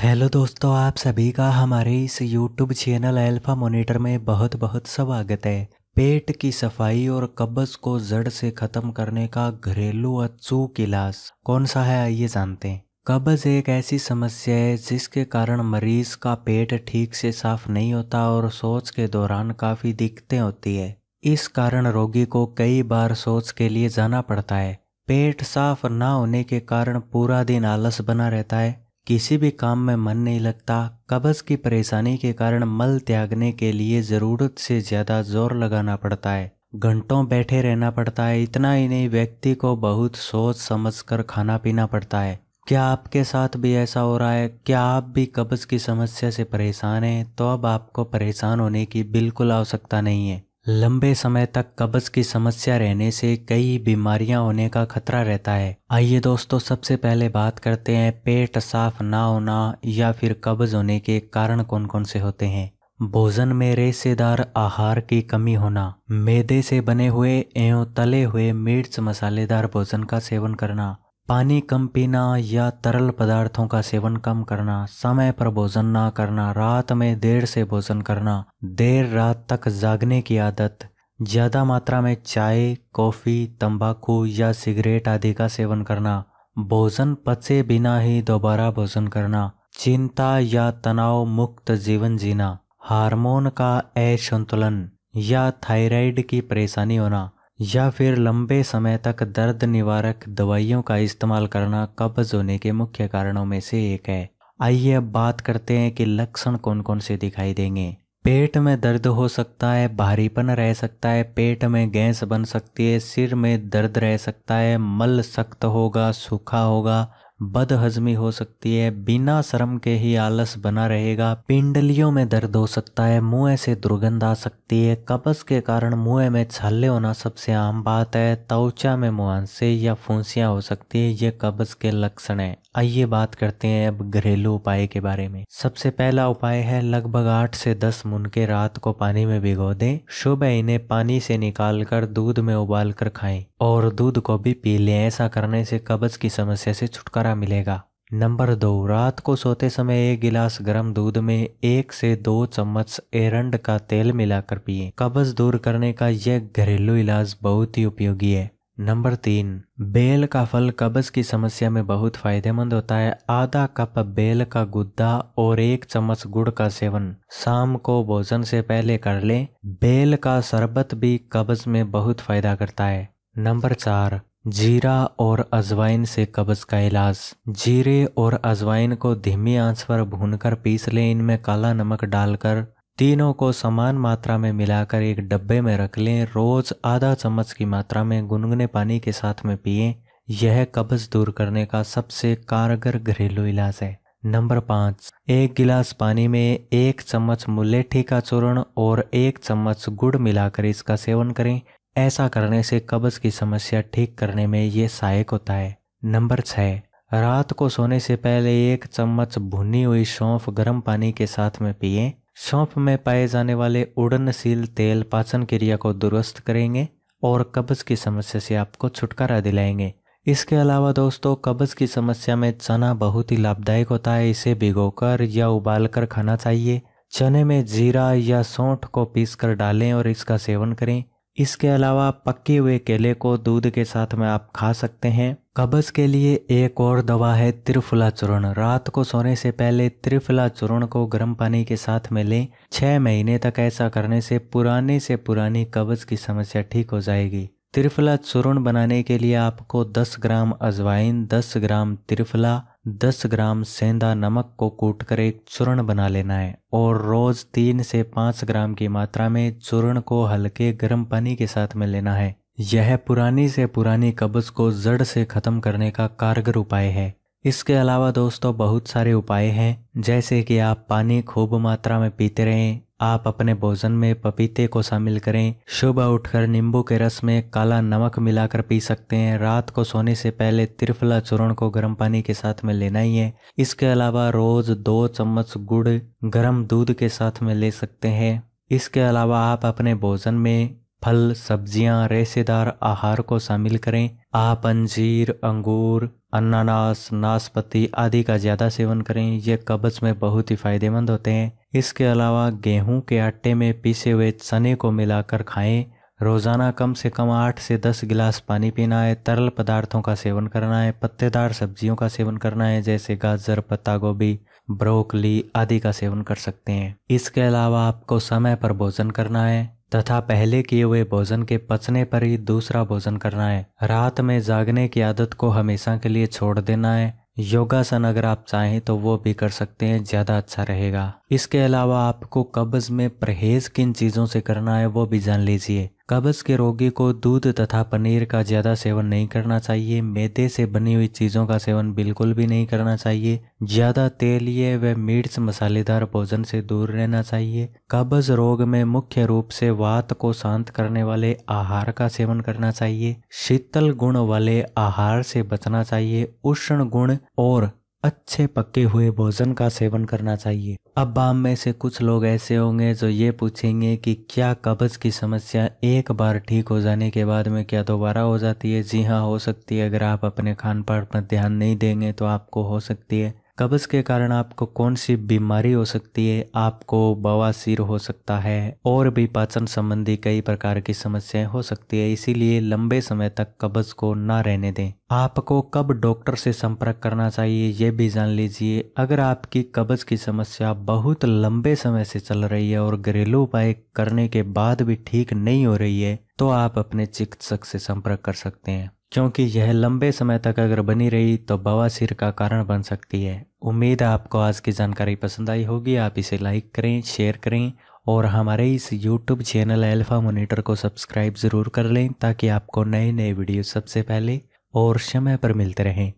hello दोस्तों आप सभी का हमारे इस यूट्यूब चैनल अल्फा मोनिटर में बहुत बहुत स्वागत है पेट की सफाई और कब्ज को जड़ से ख़त्म करने का घरेलू अचूक इलाज कौन सा है आइए जानते हैं कब्ज एक ऐसी समस्या है जिसके कारण मरीज का पेट ठीक से साफ नहीं होता और सोच के दौरान काफ़ी दिक्कतें होती है इस कारण रोगी को कई बार सोच के लिए जाना पड़ता है पेट साफ ना होने के कारण पूरा दिन आलस बना रहता है किसी भी काम में मन नहीं लगता कब्ज़ की परेशानी के कारण मल त्यागने के लिए ज़रूरत से ज़्यादा जोर लगाना पड़ता है घंटों बैठे रहना पड़ता है इतना ही नहीं व्यक्ति को बहुत सोच समझ कर खाना पीना पड़ता है क्या आपके साथ भी ऐसा हो रहा है क्या आप भी कब्ज़ की समस्या से परेशान हैं तो अब आपको परेशान होने की बिल्कुल आवश्यकता नहीं है लंबे समय तक कब्ज की समस्या रहने से कई बीमारियां होने का खतरा रहता है आइए दोस्तों सबसे पहले बात करते हैं पेट साफ ना होना या फिर कब्ज होने के कारण कौन कौन से होते हैं भोजन में रेसेदार आहार की कमी होना मैदे से बने हुए एवं तले हुए मिर्च मसालेदार भोजन का सेवन करना पानी कम पीना या तरल पदार्थों का सेवन कम करना समय पर भोजन ना करना रात में देर से भोजन करना देर रात तक जागने की आदत ज़्यादा मात्रा में चाय कॉफ़ी तंबाकू या सिगरेट आदि का सेवन करना भोजन पचे बिना ही दोबारा भोजन करना चिंता या तनाव मुक्त जीवन जीना हार्मोन का असंतुलन या थायराइड की परेशानी होना या फिर लंबे समय तक दर्द निवारक दवाइयों का इस्तेमाल करना कब्ज होने के मुख्य कारणों में से एक है आइए अब बात करते हैं कि लक्षण कौन कौन से दिखाई देंगे पेट में दर्द हो सकता है भारीपन रह सकता है पेट में गैस बन सकती है सिर में दर्द रह सकता है मल सख्त होगा सूखा होगा बदहजमी हो सकती है बिना शर्म के ही आलस बना रहेगा पिंडलियों में दर्द हो सकता है मुंह से दुर्गंध आ सकती है कपस के कारण मुंह में छाले होना सबसे आम बात है त्वचा में मुआंसे या फुंसियाँ हो सकती है ये कब्ज के लक्षण है आइए बात करते हैं अब घरेलू उपाय के बारे में सबसे पहला उपाय है लगभग आठ से दस मुनके रात को पानी में भिगो दें सुबह इन्हें पानी से निकाल कर दूध में उबाल कर खाएं और दूध को भी पी लें ऐसा करने से कब्ज की समस्या से छुटकारा छुटकारा मिलेगा नंबर दो रात को सोते समय एक गिलास गर्म दूध में एक से दो चम्मच एरंड का तेल मिलाकर पिए कब्ज दूर करने का यह घरेलू इलाज बहुत ही उपयोगी है नंबर तीन बेल का फल कब्ज की समस्या में बहुत फायदेमंद होता है आधा कप बेल का गुद्दा और एक चम्मच गुड़ का सेवन शाम को भोजन से पहले कर लें बेल का शरबत भी कब्ज में बहुत फायदा करता है नंबर चार जीरा और अजवाइन से कब्ज़ का इलाज जीरे और अजवाइन को धीमी आंच पर भूनकर पीस लें इनमें काला नमक डालकर तीनों को समान मात्रा में मिलाकर एक डब्बे में रख लें रोज़ आधा चम्मच की मात्रा में गुनगुने पानी के साथ में पिए यह कब्ज़ दूर करने का सबसे कारगर घरेलू इलाज है नंबर पाँच एक गिलास पानी में एक चम्मच मुलेठी का चूर्ण और एक चम्मच गुड़ मिलाकर इसका सेवन करें ऐसा करने से कब्ज की समस्या ठीक करने में ये सहायक होता है नंबर छः रात को सोने से पहले एक चम्मच भुनी हुई सौंफ गर्म पानी के साथ में पिए सौंफ में पाए जाने वाले उड़नशील तेल पाचन क्रिया को दुरुस्त करेंगे और कब्ज की समस्या से आपको छुटकारा दिलाएंगे इसके अलावा दोस्तों कब्ज की समस्या में चना बहुत ही लाभदायक होता है इसे भिगोकर या उबालकर खाना चाहिए चने में जीरा या सौंठ को पीसकर डालें और इसका सेवन करें इसके अलावा पके हुए केले को दूध के साथ में आप खा सकते हैं कब्ज़ के लिए एक और दवा है त्रिफला चूर्ण रात को सोने से पहले त्रिफला चूर्ण को गर्म पानी के साथ में लें छः महीने तक ऐसा करने से पुराने से पुरानी कब्ज़ की समस्या ठीक हो जाएगी त्रिफला चूर्ण बनाने के लिए आपको 10 ग्राम अजवाइन 10 ग्राम त्रिफला दस ग्राम सेंधा नमक को कूटकर एक चूर्ण बना लेना है और रोज़ तीन से पाँच ग्राम की मात्रा में चूर्ण को हल्के गर्म पानी के साथ में लेना है यह पुरानी से पुरानी कब्ज़ को जड़ से ख़त्म करने का कारगर उपाय है इसके अलावा दोस्तों बहुत सारे उपाय हैं जैसे कि आप पानी खूब मात्रा में पीते रहें आप अपने भोजन में पपीते को शामिल करें सुबह उठकर नींबू के रस में काला नमक मिलाकर पी सकते हैं रात को सोने से पहले त्रिफला चूर्ण को गर्म पानी के साथ में लेना ही है इसके अलावा रोज दो चम्मच गुड़ गर्म दूध के साथ में ले सकते हैं इसके अलावा आप अपने भोजन में फल सब्जियां रेसेदार आहार को शामिल करें आप अंजीर अंगूर अनानास नाशपाती आदि का ज़्यादा सेवन करें ये कब्ज में बहुत ही फायदेमंद होते हैं इसके अलावा गेहूं के आटे में पीसे हुए चने को मिलाकर खाएं रोज़ाना कम से कम आठ से दस गिलास पानी पीना है तरल पदार्थों का सेवन करना है पत्तेदार सब्जियों का सेवन करना है जैसे गाजर पत्ता गोभी ब्रोकली आदि का सेवन कर सकते हैं इसके अलावा आपको समय पर भोजन करना है तथा पहले किए हुए भोजन के पचने पर ही दूसरा भोजन करना है रात में जागने की आदत को हमेशा के लिए छोड़ देना है योगासन अगर आप चाहें तो वो भी कर सकते हैं ज़्यादा अच्छा रहेगा इसके अलावा आपको कब्ज़ में परहेज़ किन चीज़ों से करना है वो भी जान लीजिए कब्ज़ के रोगी को दूध तथा पनीर का ज़्यादा सेवन नहीं करना चाहिए मैदे से बनी हुई चीज़ों का सेवन बिल्कुल भी नहीं करना चाहिए ज़्यादा तेलीय व मिर्च मसालेदार भोजन से दूर रहना चाहिए कब्ज़ रोग में मुख्य रूप से वात को शांत करने वाले आहार का सेवन करना चाहिए शीतल गुण वाले आहार से बचना चाहिए उष्ण गुण और अच्छे पके हुए भोजन का सेवन करना चाहिए अब आम में से कुछ लोग ऐसे होंगे जो ये पूछेंगे कि क्या कब्ज की समस्या एक बार ठीक हो जाने के बाद में क्या दोबारा हो जाती है जी हाँ हो सकती है अगर आप अपने खान पान पर ध्यान नहीं देंगे तो आपको हो सकती है कब्ज़ के कारण आपको कौन सी बीमारी हो सकती है आपको बवासीर हो सकता है और भी पाचन संबंधी कई प्रकार की समस्याएं हो सकती है इसीलिए लंबे समय तक कब्ज़ को ना रहने दें आपको कब डॉक्टर से संपर्क करना चाहिए ये भी जान लीजिए अगर आपकी कब्ज़ की समस्या बहुत लंबे समय से चल रही है और घरेलू उपाय करने के बाद भी ठीक नहीं हो रही है तो आप अपने चिकित्सक से संपर्क कर सकते हैं क्योंकि यह लंबे समय तक अगर बनी रही तो बवासीर का कारण बन सकती है उम्मीद है आपको आज की जानकारी पसंद आई होगी आप इसे लाइक करें शेयर करें और हमारे इस YouTube चैनल अल्फ़ा मोनीटर को सब्सक्राइब ज़रूर कर लें ताकि आपको नए नए वीडियो सबसे पहले और समय पर मिलते रहें